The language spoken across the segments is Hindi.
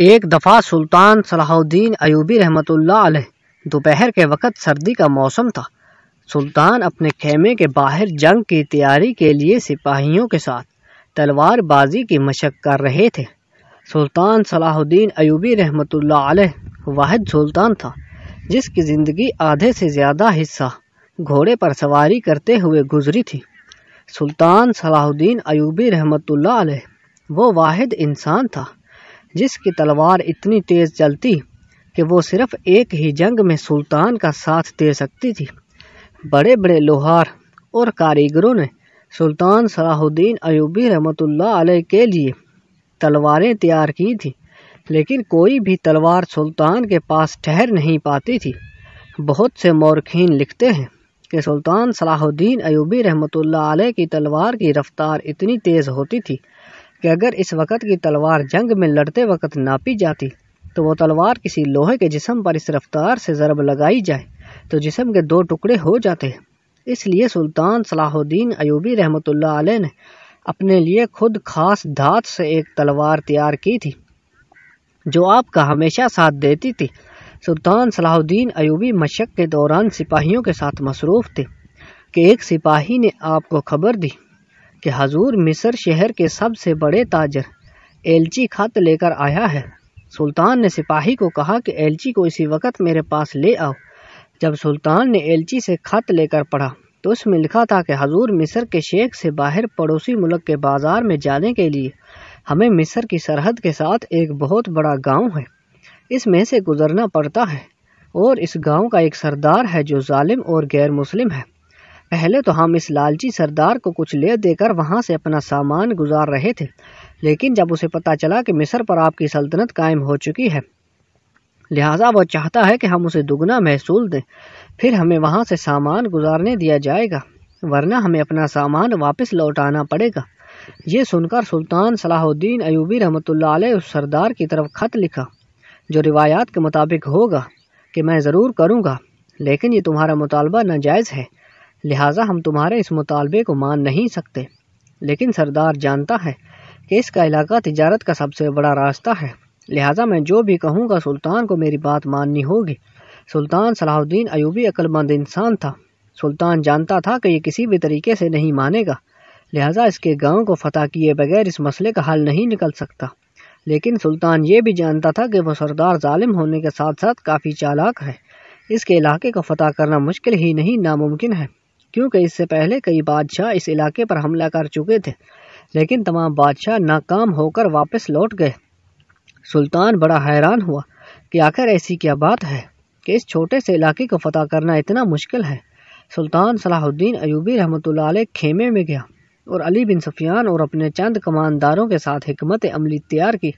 एक दफ़ा सुल्तान सलाहुद्दीन अयूबी रहमत दोपहर के वक़्त सर्दी का मौसम था सुल्तान अपने खेमे के बाहर जंग की तैयारी के लिए सिपाहियों के साथ तलवारबाजी की मशक कर रहे थे सुल्तान सलाहुद्दीन अयूबी रहमत वाहिद सुल्तान था जिसकी ज़िंदगी आधे से ज़्यादा हिस्सा घोड़े पर सवारी करते हुए गुजरी थी सुल्तान सलाहुद्दीन अयूबी रहमत वो वाहिद इंसान था जिसकी तलवार इतनी तेज़ चलती कि वो सिर्फ एक ही जंग में सुल्तान का साथ दे सकती थी बड़े बड़े लोहार और कारीगरों ने सुल्तान सलाहुद्दीन अयूबी रहमतुल्लाह अलैह के लिए तलवारें तैयार की थी लेकिन कोई भी तलवार सुल्तान के पास ठहर नहीं पाती थी बहुत से मौरखीन लिखते हैं कि सुल्तान सलाहुद्दीन अयूबी रहमतुल्लाह अलैह की तलवार की रफ़्तार इतनी तेज़ होती थी कि अगर इस वक़्त की तलवार जंग में लड़ते वक़्त नापी जाती तो वो तलवार किसी लोहे के जिसम पर इस रफ्तार से ज़रब लगाई जाए तो जिसम के दो टुकड़े हो जाते इसलिए सुल्तान सलाहुद्दीन अयूबी रहमत ने अपने लिए खुद खास धात से एक तलवार तैयार की थी जो आपका हमेशा साथ देती थी सुल्तान सलाहुद्दीन अयूबी मशक के दौरान सिपाहियों के साथ मसरूफ़ थे कि एक सिपाही ने आपको खबर दी कि हजूर मिस्र शहर के सबसे बड़े ताजर एलची खत लेकर आया है सुल्तान ने सिपाही को कहा कि एलची को इसी वक्त मेरे पास ले आओ जब सुल्तान ने एलची से खत लेकर पढ़ा तो उसमें लिखा था कि हजूर मिस्र के शेख से बाहर पड़ोसी मुल्क के बाजार में जाने के लिए हमें मिस्र की सरहद के साथ एक बहुत बड़ा गांव है इसमें से गुजरना पड़ता है और इस गांव का एक सरदार है जो जालिम और गैर मुस्लिम है पहले तो हम इस लालची सरदार को कुछ ले देकर वहाँ से अपना सामान गुजार रहे थे लेकिन जब उसे पता चला कि मिस्र पर आपकी सल्तनत कायम हो चुकी है लिहाजा वह चाहता है कि हम उसे दुगना महसूल दें फिर हमें वहाँ से सामान गुजारने दिया जाएगा वरना हमें अपना सामान वापस लौटाना पड़ेगा ये सुनकर सुल्तान सलाहुद्दीन अयूबी रहमत उस सरदार की तरफ खत लिखा जो रिवायात के मुताबिक होगा कि मैं ज़रूर करूँगा लेकिन ये तुम्हारा मुतालबा नाजायज़ है लिहाजा हम तुम्हारे इस मुतालबे को मान नहीं सकते लेकिन सरदार जानता है कि इसका इलाका तजारत का सबसे बड़ा रास्ता है लिहाजा मैं जो भी कहूँगा सुल्तान को मेरी बात माननी होगी सुल्तान सलाहुद्दीन अयूबी अक्लमंद इंसान था सुल्तान जानता था कि यह किसी भी तरीके से नहीं मानेगा लिहाजा इसके गांव को फतह किए बगैर इस मसले का हल नहीं निकल सकता लेकिन सुल्तान ये भी जानता था कि वह सरदार जालिम होने के साथ साथ काफ़ी चालाक है इसके इलाके को फतह करना मुश्किल ही नहीं नामुमकिन है क्योंकि इससे पहले कई बादशाह इस इलाके पर हमला कर चुके थे लेकिन तमाम बादशाह नाकाम होकर वापस लौट गए सुल्तान बड़ा हैरान हुआ कि आखिर ऐसी क्या बात है कि इस छोटे से इलाके को फतह करना इतना मुश्किल है सुल्तान सलाहुद्दीन अयूबी रहमत खेमे में गया और अली बिन सफियान और अपने चंद कमानदारों के साथ हमत अमली तैयार की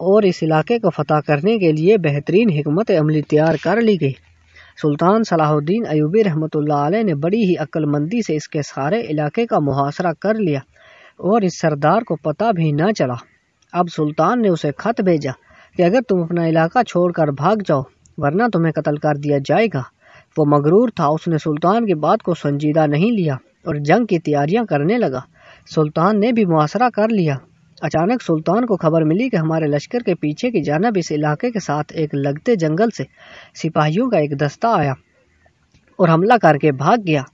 और इस इलाके को फतह करने के लिए बेहतरीन हमत अमली तैयार कर ली गई सुल्तान सलाहुद्दीन अयूबी रहमत ने बड़ी ही अक्लमंदी से इसके सारे इलाके का मुहासरा कर लिया और इस सरदार को पता भी न चला अब सुल्तान ने उसे खत भेजा कि अगर तुम अपना इलाका छोड़कर भाग जाओ वरना तुम्हें कत्ल कर दिया जाएगा वो मगरूर था उसने सुल्तान की बात को संजीदा नहीं लिया और जंग की तैयारियां करने लगा सुल्तान ने भी मुआसरा कर लिया अचानक सुल्तान को खबर मिली कि हमारे लश्कर के पीछे की जानब इस इलाके के साथ एक लगते जंगल से सिपाहियों का एक दस्ता आया और हमला करके भाग गया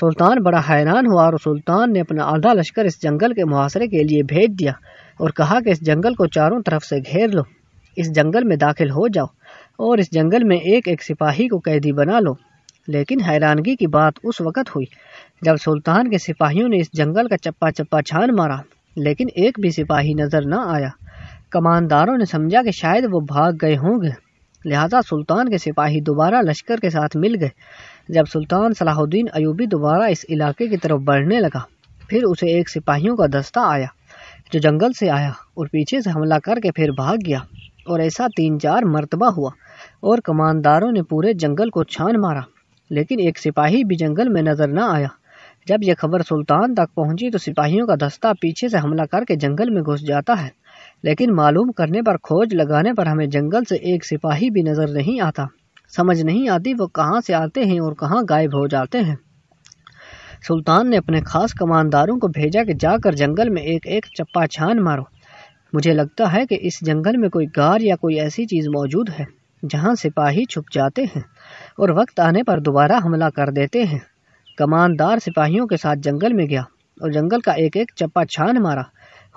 सुल्तान बड़ा हैरान हुआ और सुल्तान ने अपना आधा लश्कर इस जंगल के मुहासरे के लिए भेज दिया और कहा कि इस जंगल को चारों तरफ से घेर लो इस जंगल में दाखिल हो जाओ और इस जंगल में एक एक सिपाही को कैदी बना लो लेकिन हैरानगी की बात उस वक़्त हुई जब सुल्तान के सिपाहियों ने इस जंगल का चप्पा चप्पा छान मारा लेकिन एक भी सिपाही नज़र न आया कमानदारों ने समझा कि शायद वो भाग गए होंगे लिहाजा सुल्तान के सिपाही दोबारा लश्कर के साथ मिल गए जब सुल्तान सलाहुद्दीन अयूबी दोबारा इस इलाके की तरफ बढ़ने लगा फिर उसे एक सिपाहियों का दस्ता आया जो जंगल से आया और पीछे से हमला करके फिर भाग गया और ऐसा तीन चार मरतबा हुआ और कमानदारों ने पूरे जंगल को छान मारा लेकिन एक सिपाही भी जंगल में नज़र न आया जब यह खबर सुल्तान तक पहुंची तो सिपाहियों का दस्ता पीछे से हमला करके जंगल में घुस जाता है लेकिन मालूम करने पर खोज लगाने पर हमें जंगल से एक सिपाही भी नज़र नहीं आता समझ नहीं आती वो कहाँ से आते हैं और कहाँ गायब हो जाते हैं सुल्तान ने अपने खास कमानदारों को भेजा कि जाकर जंगल में एक एक चप्पा छान मारो मुझे लगता है कि इस जंगल में कोई गार या कोई ऐसी चीज़ मौजूद है जहाँ सिपाही छुप जाते हैं और वक्त आने पर दोबारा हमला कर देते हैं कमानदार सिपाहियों के साथ जंगल में गया और जंगल का एक एक चप्पा छान मारा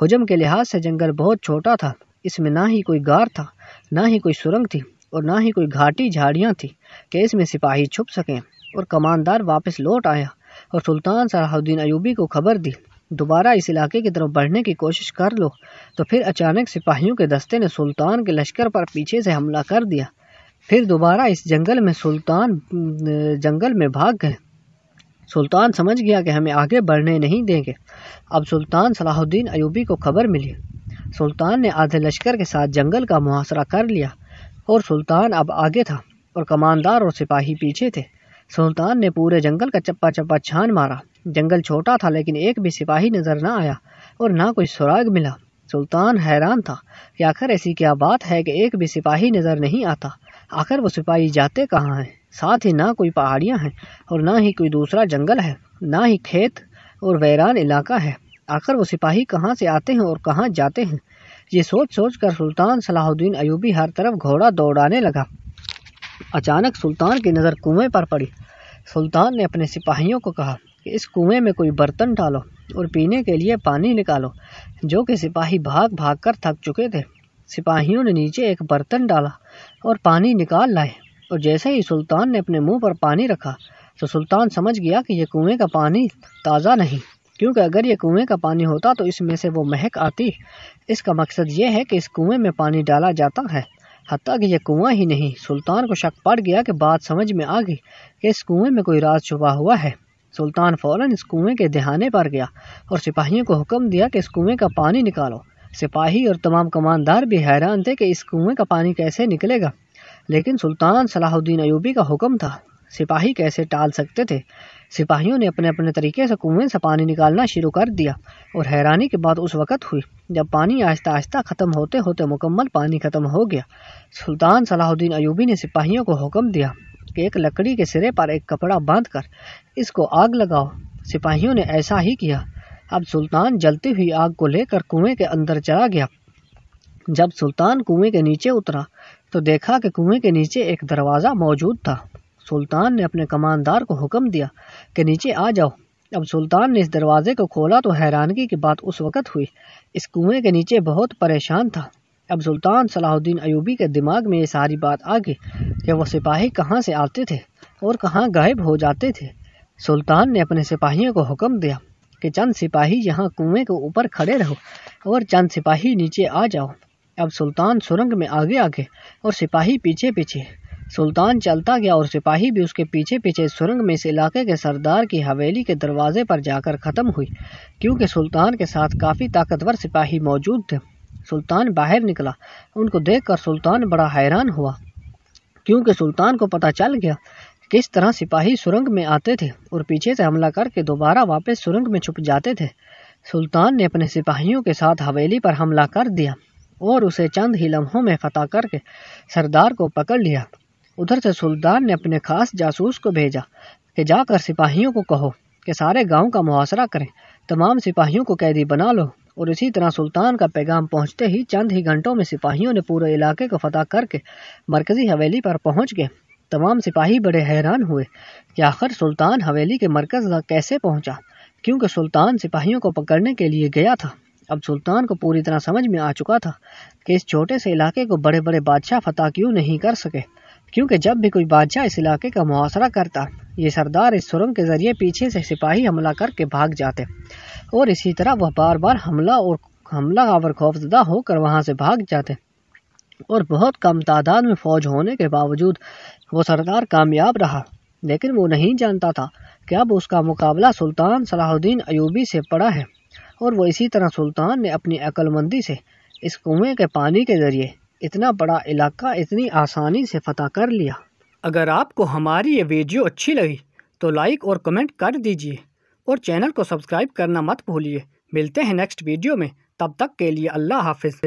हजम के लिहाज से जंगल बहुत छोटा था इसमें ना ही कोई गार था ना ही कोई सुरंग थी और ना ही कोई घाटी झाड़ियाँ थी कि इसमें सिपाही छुप सकें और कमानदार वापस लौट आया और सुल्तान सलाहुद्दीन अयूबी को खबर दी दोबारा इस इलाके की तरफ बढ़ने की कोशिश कर लो तो फिर अचानक सिपाहियों के दस्ते ने सुल्तान के लश्कर पर पीछे से हमला कर दिया फिर दोबारा इस जंगल में सुल्तान जंगल में भाग गए सुल्तान समझ गया कि हमें आगे बढ़ने नहीं देंगे अब सुल्तान सलाहुद्दीन अयूबी को खबर मिली सुल्तान ने आधे लश्कर के साथ जंगल का मुहासरा कर लिया और सुल्तान अब आगे था और कमानदार और सिपाही पीछे थे सुल्तान ने पूरे जंगल का चप्पा चप्पा छान मारा जंगल छोटा था लेकिन एक भी सिपाही नज़र ना आया और ना कोई सुराग मिला सुल्तान हैरान था कि आखिर ऐसी क्या बात है कि एक भी सिपाही नज़र नहीं आता आखिर वो सिपाही जाते कहाँ हैं साथ ही ना कोई पहाड़ियाँ हैं और ना ही कोई दूसरा जंगल है ना ही खेत और वैरान इलाका है आखिर वो सिपाही कहाँ से आते हैं और कहाँ जाते हैं ये सोच सोच कर सुल्तान सलाहुद्दीन अयूबी हर तरफ घोड़ा दौड़ाने लगा अचानक सुल्तान की नज़र कुएं पर पड़ी सुल्तान ने अपने सिपाहियों को कहा कि इस कुएं में कोई बर्तन डालो और पीने के लिए पानी निकालो जो कि सिपाही भाग भाग कर थक चुके थे सिपाहियों ने नीचे एक बर्तन डाला और पानी निकाल लाए और जैसे ही सुल्तान ने अपने मुंह पर पानी रखा तो सुल्तान समझ गया कि यह कुएं का पानी ताज़ा नहीं क्योंकि अगर यह कुएं का पानी होता तो इसमें से वो महक आती इसका मकसद ये है कि इस कुएं में पानी डाला जाता है हती कि यह कुआं ही नहीं सुल्तान को शक पड़ गया कि बात समझ में आ गई कि इस कुएं में कोई राज छुपा हुआ है सुल्तान फौरन इस कुएं के दहाने पर गया और सिपाहियों को हुक्म दिया कि इस कुएं का पानी निकालो सिपाही और तमाम कमानदार भी हैरान थे कि इस कुएं का पानी कैसे निकलेगा लेकिन सुल्तान सलाहुद्दीन अयूबी का हुक्म था सिपाही कैसे टाल सकते थे सिपाहियों ने अपने अपने तरीके से कुएं से पानी निकालना शुरू कर दिया और हैरानी की बात उस वक़्त हुई जब पानी आहिस्ता आहिस्ता ख़त्म होते होते मुकम्मल पानी ख़त्म हो गया सुल्तान सलाहुद्दीन अयूबी ने सिपाहियों को हुक्म दिया कि एक लकड़ी के सिरे पर एक कपड़ा बांध कर इसको आग लगाओ सिपाहियों ने ऐसा ही किया अब सुल्तान जलती हुई आग को लेकर कुएं के अंदर चला गया जब सुल्तान कुएं के नीचे उतरा तो देखा कि कुएं के नीचे एक दरवाज़ा मौजूद था सुल्तान ने अपने कमानदार को हुक्म दिया कि नीचे आ जाओ अब सुल्तान ने इस दरवाज़े को खोला तो हैरानगी की बात उस वक़्त हुई इस कुएं के नीचे बहुत परेशान था अब सुल्तान सलाहुद्दीन अयूबी के दिमाग में ये सारी बात आ गई कि वह सिपाही कहाँ से आते थे और कहाँ गायब हो जाते थे सुल्तान ने अपने सिपाहियों को हुक्म दिया कि चंद सिपाही यहाँ कुएं के ऊपर खड़े रहो और चंद सिपाही नीचे आ जाओ अब सुल्तान सुरंग में आगे आगे और सिपाही पीछे पीछे सुल्तान चलता गया और सिपाही भी उसके पीछे पीछे सुरंग में इस इलाके के सरदार की हवेली के दरवाजे पर जाकर ख़त्म हुई क्योंकि सुल्तान के साथ काफ़ी ताकतवर सिपाही मौजूद थे सुल्तान बाहर निकला उनको देखकर सुल्तान बड़ा हैरान हुआ क्योंकि सुल्तान को पता चल गया किस तरह सिपाही सुरंग में आते थे और पीछे से हमला करके दोबारा वापस सुरंग में छुप जाते थे सुल्तान ने अपने सिपाहियों के साथ हवेली पर हमला कर दिया और उसे चंद ही लम्हों में फ़तेह करके सरदार को पकड़ लिया उधर से सुल्तान ने अपने खास जासूस को भेजा कि जाकर सिपाहियों को कहो कि सारे गांव का मुहासरा करें तमाम सिपाहियों को कैदी बना लो और इसी तरह सुल्तान का पैगाम पहुंचते ही चंद ही घंटों में सिपाहियों ने पूरे इलाके को फतेह करके मरकज़ी हवेली पर पहुंच गए तमाम सिपाही बड़े हैरान हुए कि आखिर सुल्तान हवेली के मरकज़ कैसे पहुंचा क्योंकि सुल्तान सिपाहियों को पकड़ने के लिए गया था अब सुल्तान को पूरी तरह समझ में आ चुका था कि इस छोटे से इलाके को बड़े बड़े बादशाह फतेह क्यों नहीं कर सके क्योंकि जब भी कोई बादशाह इस इलाके का मुआसरा करता ये सरदार इस सुरंग के ज़रिए पीछे से सिपाही हमला करके भाग जाते और इसी तरह वह बार बार हमला और हमला आवर खौफजदा होकर वहाँ से भाग जाते और बहुत कम तादाद में फौज होने के बावजूद वो सरदार कामयाब रहा लेकिन वो नहीं जानता था कि अब उसका मुकाबला सुल्तान सलाहुद्दीन अयूबी से पड़ा है और वो इसी तरह सुल्तान ने अपनी अक्लमंदी से इस कुएं के पानी के ज़रिए इतना बड़ा इलाका इतनी आसानी से फतह कर लिया अगर आपको हमारी ये वीडियो अच्छी लगी तो लाइक और कमेंट कर दीजिए और चैनल को सब्सक्राइब करना मत भूलिए मिलते हैं नेक्स्ट वीडियो में तब तक के लिए अल्लाह हाफिज़